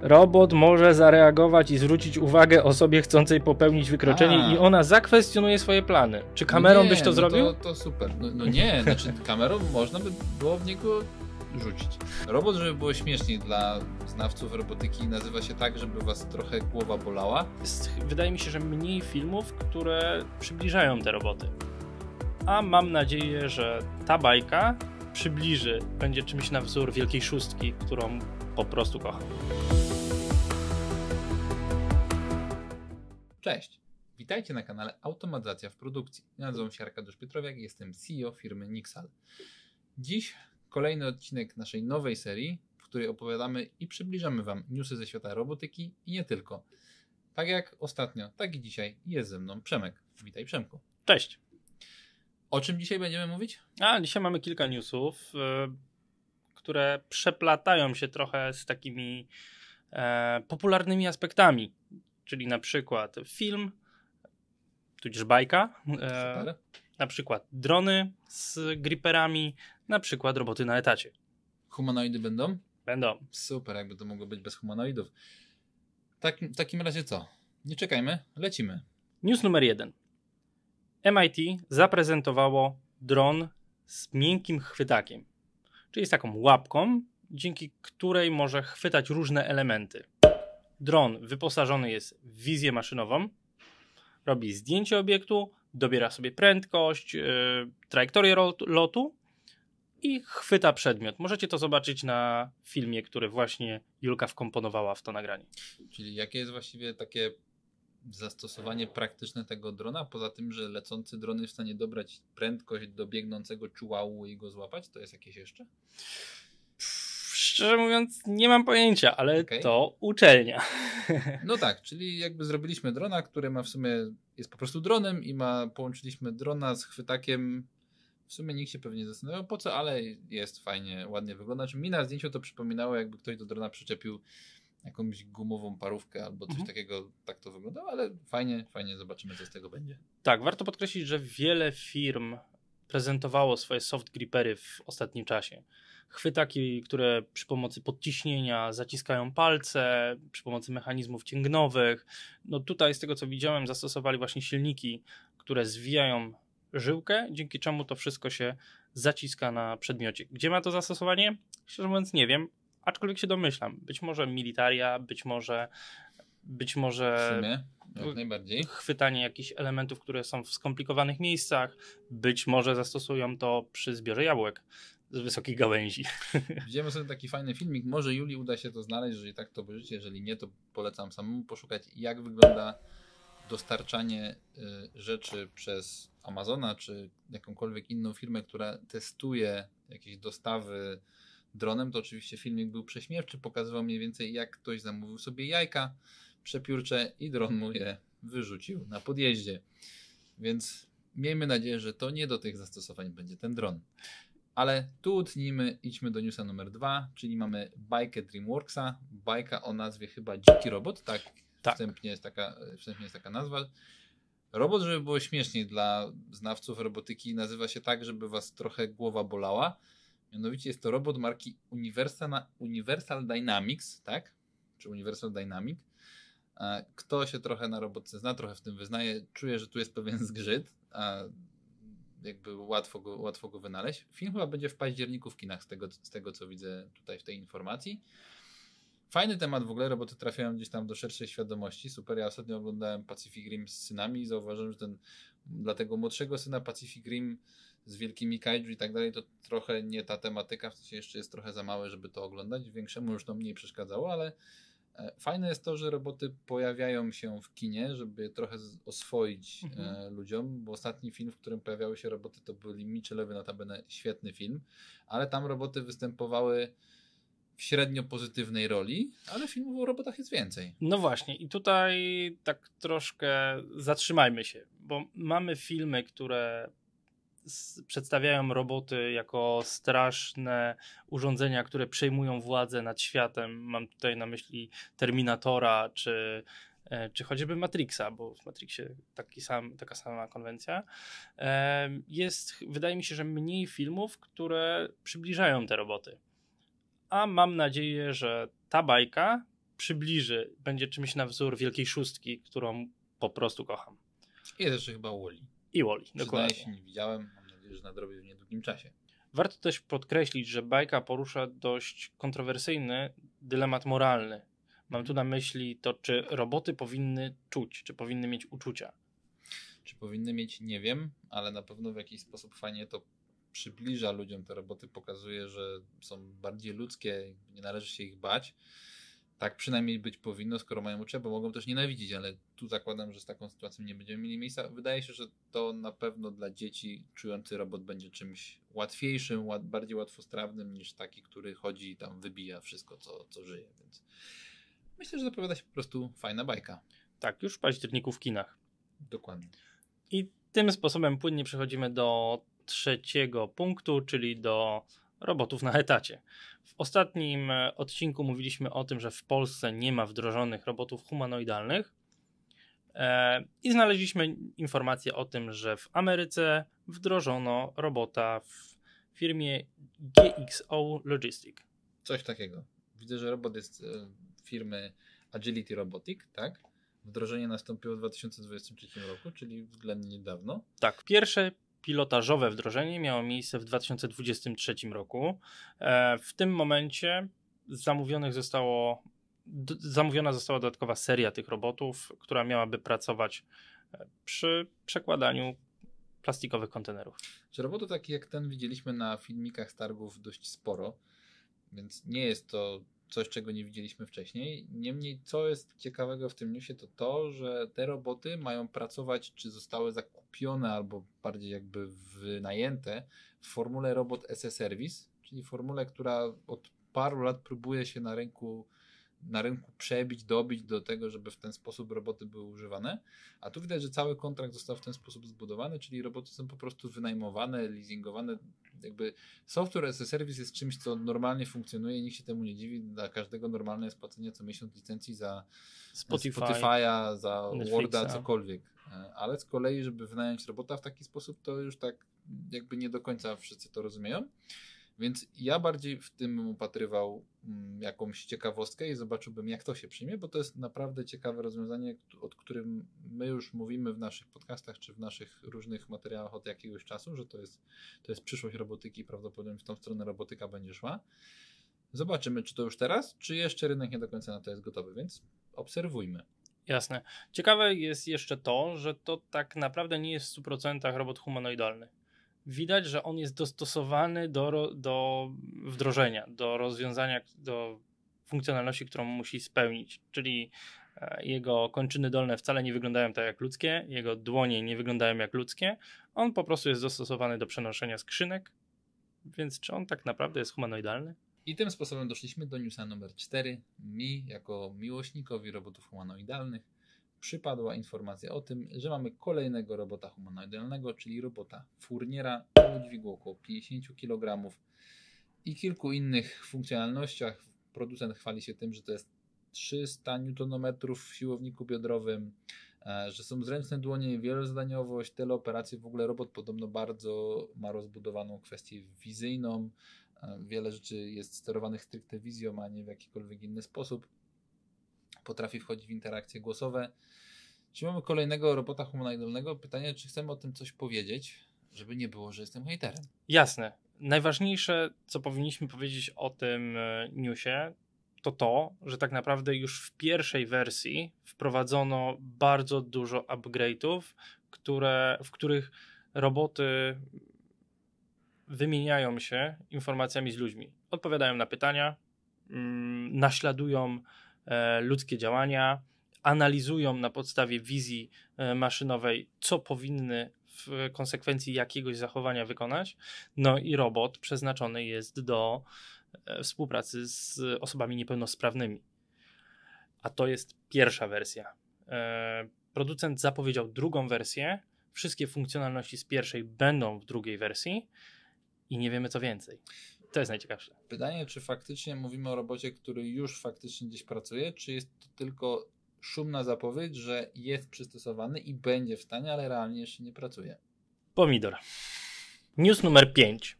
Robot może zareagować i zwrócić uwagę osobie chcącej popełnić wykroczenie A. i ona zakwestionuje swoje plany. Czy kamerą no byś to no zrobił? To, to super. No, no nie, znaczy kamerą można by było w niego rzucić. Robot, żeby było śmieszniej dla znawców robotyki, nazywa się tak, żeby was trochę głowa bolała. Jest, wydaje mi się, że mniej filmów, które przybliżają te roboty. A mam nadzieję, że ta bajka przybliży, będzie czymś na wzór Wielkiej Szóstki, którą po prostu kocham. Cześć, witajcie na kanale Automatyzacja w Produkcji. nazywam się Arkadiusz Pietrowiak i jestem CEO firmy Nixal. Dziś kolejny odcinek naszej nowej serii, w której opowiadamy i przybliżamy Wam newsy ze świata robotyki i nie tylko. Tak jak ostatnio, tak i dzisiaj jest ze mną Przemek. Witaj Przemku. Cześć. O czym dzisiaj będziemy mówić? A, dzisiaj mamy kilka newsów. E, które przeplatają się trochę z takimi e, popularnymi aspektami, czyli na przykład film, tudzież bajka, e, na przykład drony z griperami, na przykład roboty na etacie. Humanoidy będą? Będą. Super, jakby to mogło być bez humanoidów. Tak, w takim razie co? Nie czekajmy, lecimy. News numer jeden. MIT zaprezentowało dron z miękkim chwytakiem czyli jest taką łapką, dzięki której może chwytać różne elementy. Dron wyposażony jest w wizję maszynową, robi zdjęcie obiektu, dobiera sobie prędkość, yy, trajektorię lotu i chwyta przedmiot. Możecie to zobaczyć na filmie, który właśnie Julka wkomponowała w to nagranie. Czyli jakie jest właściwie takie zastosowanie praktyczne tego drona, poza tym, że lecący dron jest w stanie dobrać prędkość do biegnącego czułału i go złapać, to jest jakieś jeszcze? Szczerze mówiąc, nie mam pojęcia, ale okay. to uczelnia. No tak, czyli jakby zrobiliśmy drona, który ma w sumie, jest po prostu dronem i ma, połączyliśmy drona z chwytakiem. W sumie nikt się pewnie zastanawiał po co, ale jest fajnie, ładnie wygląda. Czy mi na zdjęciu to przypominało, jakby ktoś do drona przyczepił jakąś gumową parówkę albo coś mhm. takiego, tak to wygląda, ale fajnie, fajnie zobaczymy, co z tego będzie. Tak, warto podkreślić, że wiele firm prezentowało swoje soft gripery w ostatnim czasie. Chwytaki, które przy pomocy podciśnienia zaciskają palce, przy pomocy mechanizmów cięgnowych. No tutaj, z tego co widziałem, zastosowali właśnie silniki, które zwijają żyłkę, dzięki czemu to wszystko się zaciska na przedmiocie. Gdzie ma to zastosowanie? Szczerze mówiąc, nie wiem, Aczkolwiek się domyślam, być może militaria, być może być może w sumie, jak najbardziej. chwytanie jakichś elementów, które są w skomplikowanych miejscach, być może zastosują to przy zbiorze jabłek z wysokich gałęzi. Widzimy sobie taki fajny filmik, może Julii uda się to znaleźć, jeżeli tak to obejrzycie, jeżeli nie to polecam samemu poszukać jak wygląda dostarczanie y, rzeczy przez Amazona czy jakąkolwiek inną firmę, która testuje jakieś dostawy dronem, to oczywiście filmik był prześmiewczy, pokazywał mniej więcej jak ktoś zamówił sobie jajka przepiórcze i dron mu je wyrzucił na podjeździe. Więc miejmy nadzieję, że to nie do tych zastosowań będzie ten dron. Ale tu utnijmy, idźmy do newsa numer dwa, czyli mamy bajkę DreamWorksa, bajka o nazwie chyba Dziki Robot, tak? tak. Wstępnie, jest taka, wstępnie jest taka nazwa. Robot, żeby było śmieszniej dla znawców robotyki, nazywa się tak, żeby was trochę głowa bolała. Mianowicie jest to robot marki Universal, Universal Dynamics, tak? Czy Universal Dynamic. E, kto się trochę na robotce zna, trochę w tym wyznaje, czuje, że tu jest pewien zgrzyt, a jakby łatwo go, łatwo go wynaleźć. Film chyba będzie w październiku w kinach, z tego, z tego co widzę tutaj w tej informacji. Fajny temat w ogóle, roboty trafiają gdzieś tam do szerszej świadomości. Super, ja ostatnio oglądałem Pacific Rim z synami i zauważyłem, że ten dla tego młodszego syna Pacific Rim z wielkimi kaiju i tak dalej, to trochę nie ta tematyka, w sensie jeszcze jest trochę za małe, żeby to oglądać. Większemu już to mniej przeszkadzało, ale e, fajne jest to, że roboty pojawiają się w kinie, żeby trochę oswoić e, mhm. ludziom, bo ostatni film, w którym pojawiały się roboty, to byli na notabene świetny film, ale tam roboty występowały w średnio pozytywnej roli, ale filmów o robotach jest więcej. No właśnie, i tutaj tak troszkę zatrzymajmy się, bo mamy filmy, które przedstawiają roboty jako straszne urządzenia, które przejmują władzę nad światem. Mam tutaj na myśli Terminatora czy, e, czy choćby Matrixa, bo w Matrixie taki sam, taka sama konwencja. E, jest, wydaje mi się, że mniej filmów, które przybliżają te roboty. A mam nadzieję, że ta bajka przybliży, będzie czymś na wzór Wielkiej Szóstki, którą po prostu kocham. Jest jeszcze chyba Woli. I Woli, dokładnie. się nie widziałem, mam nadzieję, że nadrobię w niedługim czasie. Warto też podkreślić, że bajka porusza dość kontrowersyjny dylemat moralny. Mam tu na myśli to, czy roboty powinny czuć, czy powinny mieć uczucia. Czy powinny mieć, nie wiem, ale na pewno w jakiś sposób fajnie to przybliża ludziom te roboty, pokazuje, że są bardziej ludzkie, nie należy się ich bać. Tak przynajmniej być powinno, skoro mają uczę, bo mogą też nienawidzić, ale tu zakładam, że z taką sytuacją nie będziemy mieli miejsca. Wydaje się, że to na pewno dla dzieci czujący robot będzie czymś łatwiejszym, łat, bardziej łatwostrawnym niż taki, który chodzi i tam wybija wszystko, co, co żyje. Więc myślę, że zapowiada się po prostu fajna bajka. Tak, już w październiku w kinach. Dokładnie. I tym sposobem płynnie przechodzimy do trzeciego punktu, czyli do robotów na etacie. W ostatnim e, odcinku mówiliśmy o tym, że w Polsce nie ma wdrożonych robotów humanoidalnych e, i znaleźliśmy informację o tym, że w Ameryce wdrożono robota w firmie GXO Logistic. Coś takiego. Widzę, że robot jest e, firmy Agility Robotic, tak? Wdrożenie nastąpiło w 2023 roku, czyli względnie niedawno. Tak, pierwsze pilotażowe wdrożenie miało miejsce w 2023 roku. E, w tym momencie zamówionych zostało, zamówiona została dodatkowa seria tych robotów, która miałaby pracować e, przy przekładaniu plastikowych kontenerów. Czy robotów takich jak ten widzieliśmy na filmikach z targów dość sporo, więc nie jest to coś, czego nie widzieliśmy wcześniej. Niemniej, co jest ciekawego w tym newsie, to to, że te roboty mają pracować, czy zostały zakupione, albo bardziej jakby wynajęte w formule robot as a service, czyli formule, która od paru lat próbuje się na rynku na rynku przebić, dobić do tego, żeby w ten sposób roboty były używane. A tu widać, że cały kontrakt został w ten sposób zbudowany, czyli roboty są po prostu wynajmowane, leasingowane. Jakby software as a service jest czymś, co normalnie funkcjonuje, nikt się temu nie dziwi. Dla każdego normalne jest płacenie co miesiąc licencji za Spotify, Spotify'a, za Netflixa. Worda, cokolwiek. Ale z kolei, żeby wynająć robota w taki sposób, to już tak jakby nie do końca wszyscy to rozumieją. Więc ja bardziej w tym upatrywał mm, jakąś ciekawostkę i zobaczyłbym, jak to się przyjmie, bo to jest naprawdę ciekawe rozwiązanie, od którym my już mówimy w naszych podcastach czy w naszych różnych materiałach od jakiegoś czasu, że to jest, to jest przyszłość robotyki i prawdopodobnie w tą stronę robotyka będzie szła. Zobaczymy, czy to już teraz, czy jeszcze rynek nie do końca na to jest gotowy, więc obserwujmy. Jasne. Ciekawe jest jeszcze to, że to tak naprawdę nie jest w 100% robot humanoidalny widać, że on jest dostosowany do, do wdrożenia, do rozwiązania, do funkcjonalności, którą musi spełnić. Czyli e, jego kończyny dolne wcale nie wyglądają tak jak ludzkie, jego dłonie nie wyglądają jak ludzkie. On po prostu jest dostosowany do przenoszenia skrzynek. Więc czy on tak naprawdę jest humanoidalny? I tym sposobem doszliśmy do newsa numer 4. Mi, jako miłośnikowi robotów humanoidalnych, przypadła informacja o tym, że mamy kolejnego robota humanoidalnego, czyli robota furniera o dźwigu około 50 kg i kilku innych funkcjonalnościach. Producent chwali się tym, że to jest 300 Nm w siłowniku biodrowym, e, że są zręczne dłonie, wielozadaniowość, teleoperacje. W ogóle robot podobno bardzo ma rozbudowaną kwestię wizyjną. E, wiele rzeczy jest sterowanych stricte wizją, a nie w jakikolwiek inny sposób potrafi wchodzić w interakcje głosowe. Czy mamy kolejnego robota humanoidalnego? Pytanie, czy chcemy o tym coś powiedzieć, żeby nie było, że jestem hejterem. Jasne. Najważniejsze, co powinniśmy powiedzieć o tym e, newsie, to to, że tak naprawdę już w pierwszej wersji wprowadzono bardzo dużo upgrade'ów, które, w których roboty wymieniają się informacjami z ludźmi. Odpowiadają na pytania, mm, naśladują E, ludzkie działania, analizują na podstawie wizji e, maszynowej, co powinny w konsekwencji jakiegoś zachowania wykonać. No i robot przeznaczony jest do e, współpracy z osobami niepełnosprawnymi. A to jest pierwsza wersja. Producent zapowiedział drugą wersję. Wszystkie funkcjonalności z pierwszej będą w drugiej wersji i nie wiemy co więcej. To jest najciekawsze. Pytanie, czy faktycznie mówimy o robocie, który już faktycznie gdzieś pracuje, czy jest to tylko szumna zapowiedź, że jest przystosowany i będzie w stanie, ale realnie jeszcze nie pracuje. Pomidor. News numer 5.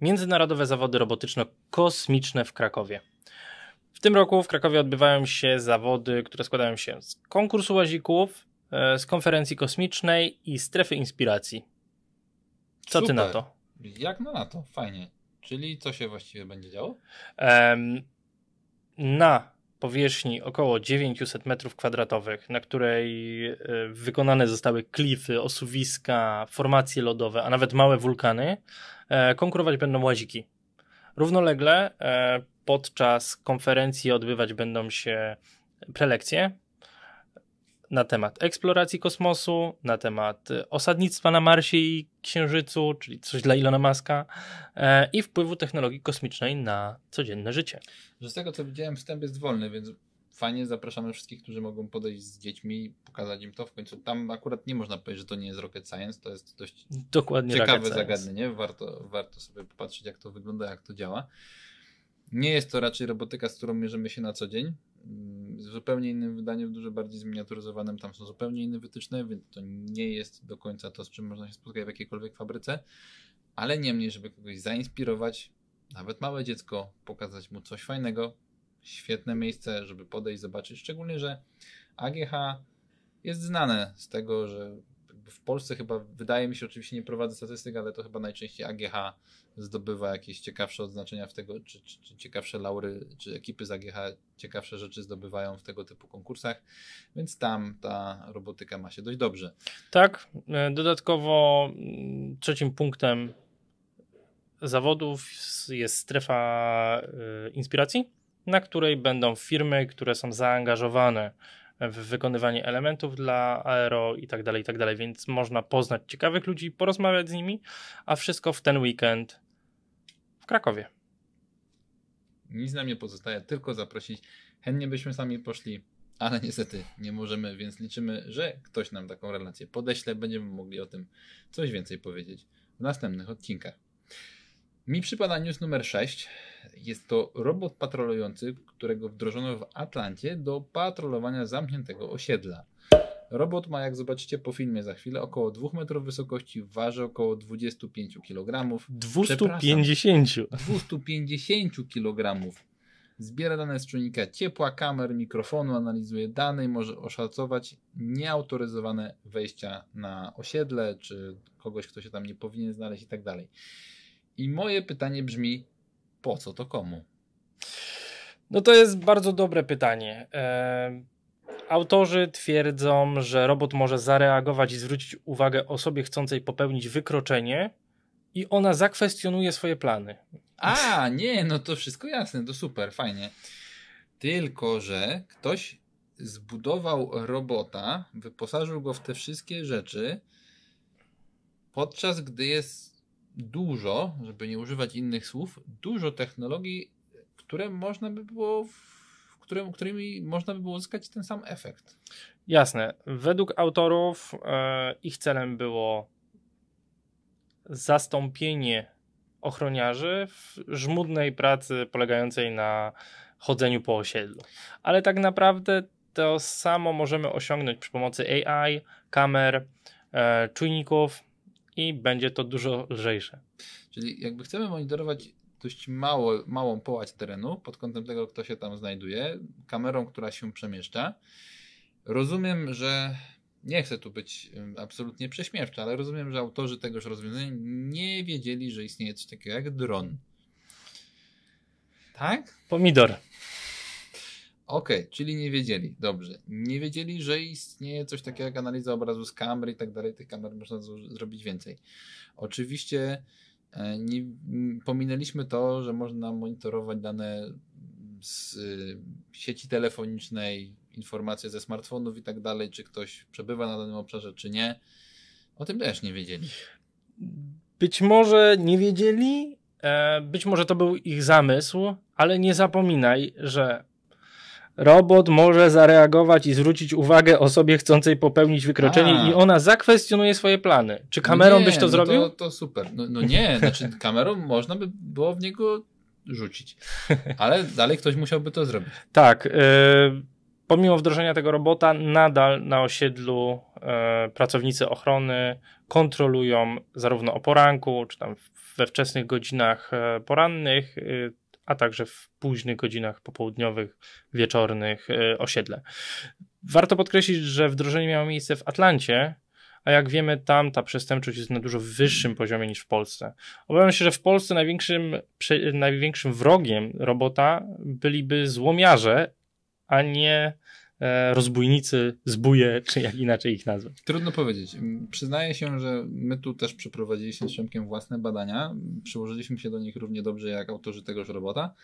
Międzynarodowe zawody robotyczno-kosmiczne w Krakowie. W tym roku w Krakowie odbywają się zawody, które składają się z konkursu łazików, e, z konferencji kosmicznej i strefy inspiracji. Co Super. ty na to? Jak na to? Fajnie. Czyli co się właściwie będzie działo? Um, na powierzchni około 900 m2, na której y, wykonane zostały klify, osuwiska, formacje lodowe, a nawet małe wulkany, e, konkurować będą łaziki. Równolegle e, podczas konferencji odbywać będą się prelekcje na temat eksploracji kosmosu, na temat y, osadnictwa na Marsie i Księżycu, czyli coś dla Ilona Maska e, i wpływu technologii kosmicznej na codzienne życie. z tego co widziałem, wstęp jest wolny, więc fajnie zapraszamy wszystkich, którzy mogą podejść z dziećmi i pokazać im to. W końcu tam akurat nie można powiedzieć, że to nie jest rocket science, to jest dość Dokładnie ciekawe zagadnienie. Warto, warto sobie popatrzeć, jak to wygląda, jak to działa. Nie jest to raczej robotyka, z którą mierzymy się na co dzień, z zupełnie innym wydaniem, w dużo bardziej zminiaturyzowanym. Tam są zupełnie inne wytyczne, więc to nie jest do końca to, z czym można się spotkać w jakiejkolwiek fabryce. Ale niemniej, żeby kogoś zainspirować, nawet małe dziecko, pokazać mu coś fajnego, świetne miejsce, żeby podejść, zobaczyć. Szczególnie, że AGH jest znane z tego, że w Polsce chyba, wydaje mi się, oczywiście nie prowadzę statystyk, ale to chyba najczęściej AGH zdobywa jakieś ciekawsze odznaczenia w tego, czy, czy, czy ciekawsze laury, czy ekipy z AGH ciekawsze rzeczy zdobywają w tego typu konkursach, więc tam ta robotyka ma się dość dobrze. Tak, e, dodatkowo mm, trzecim punktem zawodów jest strefa e, inspiracji, na której będą firmy, które są zaangażowane w wykonywanie elementów dla aero i tak dalej, i tak dalej, więc można poznać ciekawych ludzi, porozmawiać z nimi, a wszystko w ten weekend w Krakowie. Nic nam nie pozostaje, tylko zaprosić. Chętnie byśmy sami poszli, ale niestety nie możemy, więc liczymy, że ktoś nam taką relację podeśle. Będziemy mogli o tym coś więcej powiedzieć w następnych odcinkach. Mi przypada news numer 6. Jest to robot patrolujący, którego wdrożono w Atlancie do patrolowania zamkniętego osiedla. Robot ma, jak zobaczycie po filmie za chwilę, około 2 metrów wysokości, waży około 25 kg. 250. 250 kg. Zbiera dane z czujnika ciepła, kamer, mikrofonu, analizuje dane i może oszacować nieautoryzowane wejścia na osiedle, czy kogoś, kto się tam nie powinien znaleźć i tak dalej. I moje pytanie brzmi, po co to komu? No to jest bardzo dobre pytanie. E autorzy twierdzą, że robot może zareagować i zwrócić uwagę osobie chcącej popełnić wykroczenie i ona zakwestionuje swoje plany. A, nie, no to wszystko jasne, to super, fajnie. Tylko, że ktoś zbudował robota, wyposażył go w te wszystkie rzeczy, podczas gdy jest dużo, żeby nie używać innych słów, dużo technologii, które można by było, którym, którymi można by było uzyskać ten sam efekt. Jasne. Według autorów e, ich celem było zastąpienie ochroniarzy w żmudnej pracy polegającej na chodzeniu po osiedlu. Ale tak naprawdę to samo możemy osiągnąć przy pomocy AI, kamer, e, czujników, i będzie to dużo lżejsze. Czyli jakby chcemy monitorować dość mało, małą połać terenu pod kątem tego, kto się tam znajduje, kamerą, która się przemieszcza. Rozumiem, że nie chcę tu być absolutnie prześmiewczy, ale rozumiem, że autorzy tegoż rozwiązania nie wiedzieli, że istnieje coś takiego jak dron. Tak? Pomidor. Okej, okay, czyli nie wiedzieli, dobrze. Nie wiedzieli, że istnieje coś takiego jak analiza obrazu z kamer i tak dalej. Tych kamer można z- zrobić więcej. Oczywiście e, nie, pominęliśmy to, że można monitorować dane z y, sieci telefonicznej, informacje ze smartfonów i tak dalej, czy ktoś przebywa na danym obszarze, czy nie. O tym też nie wiedzieli. Być może nie wiedzieli, e, być może to był ich zamysł, ale nie zapominaj, że robot może zareagować i zwrócić uwagę osobie chcącej popełnić wykroczenie A. i ona zakwestionuje swoje plany. Czy kamerą no byś to no zrobił? To, to super. No, no nie, znaczy kamerą można by było w niego rzucić, ale dalej ktoś musiałby to zrobić. Tak. Y, pomimo wdrożenia tego robota, nadal na osiedlu yy, pracownicy ochrony kontrolują zarówno o poranku, czy tam we wczesnych godzinach e, porannych y, a także w późnych godzinach popołudniowych, wieczornych e, osiedle. Warto podkreślić, że wdrożenie miało miejsce w Atlancie, a jak wiemy, tam ta przestępczość jest na dużo wyższym poziomie niż w Polsce. Obawiam się, że w Polsce największym, największym wrogiem robota byliby złomiarze, a nie E, rozbójnicy, zbóje, czy jak inaczej ich nazwać? Trudno powiedzieć. Mm, przyznaję się, że my tu też przeprowadziliśmy z Szymkiem własne badania. Przyłożyliśmy się do nich równie dobrze jak autorzy tegoż robota.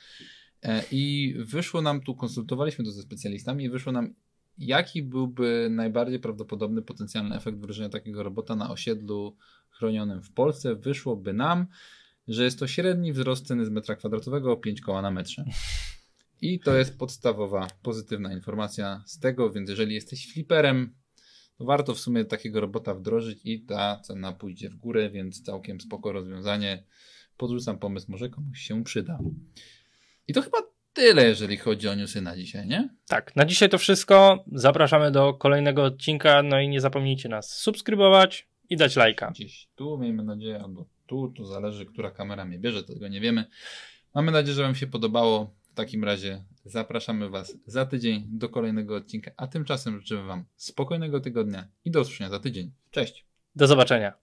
E, I wyszło nam tu, konsultowaliśmy to ze specjalistami i wyszło nam, jaki byłby najbardziej prawdopodobny potencjalny efekt wdrożenia takiego robota na osiedlu chronionym w Polsce. Wyszłoby nam, że jest to średni wzrost ceny z metra kwadratowego o 5 koła na metrze. I to jest podstawowa, pozytywna informacja z tego, więc jeżeli jesteś fliperem, to warto w sumie takiego robota wdrożyć i ta cena pójdzie w górę, więc całkiem spoko rozwiązanie. Podrzucam pomysł, może komuś się przyda. I to chyba tyle, jeżeli chodzi o newsy na dzisiaj, nie? Tak, na dzisiaj to wszystko. Zapraszamy do kolejnego odcinka, no i nie zapomnijcie nas subskrybować i dać lajka. Gdzieś tu, miejmy nadzieję, albo tu, to zależy, która kamera mnie bierze, tego nie wiemy. Mamy nadzieję, że Wam się podobało takim razie zapraszamy Was za tydzień do kolejnego odcinka, a tymczasem życzymy Wam spokojnego tygodnia i do usłyszenia za tydzień. Cześć! Do zobaczenia!